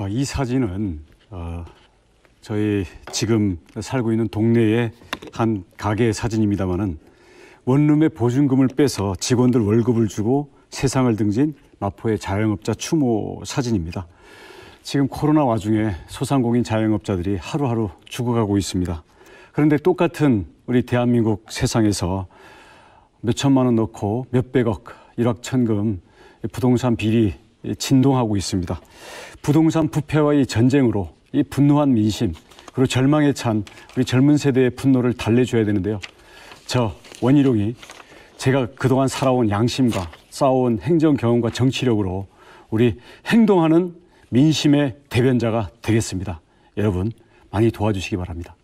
아, 이 사진은 아, 저희 지금 살고 있는 동네의 한 가게 의 사진입니다만은 원룸의 보증금을 빼서 직원들 월급을 주고 세상을 등진 마포의 자영업자 추모 사진입니다. 지금 코로나 와중에 소상공인 자영업자들이 하루하루 죽어가고 있습니다. 그런데 똑같은 우리 대한민국 세상에서 몇 천만 원 넣고 몇 백억 일확천금 부동산 비리 진동하고 있습니다. 부동산 부패와의 전쟁으로 이 분노한 민심 그리고 절망에 찬 우리 젊은 세대의 분노를 달래줘야 되는데요. 저 원희룡이 제가 그동안 살아온 양심과 쌓아온 행정 경험과 정치력으로 우리 행동하는 민심의 대변자가 되겠습니다. 여러분 많이 도와주시기 바랍니다.